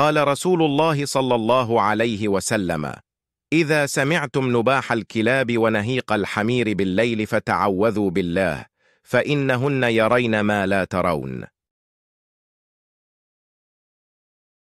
قال رسول الله صلى الله عليه وسلم إذا سمعتم نباح الكلاب ونهيق الحمير بالليل فتعوذوا بالله فإنهن يرين ما لا ترون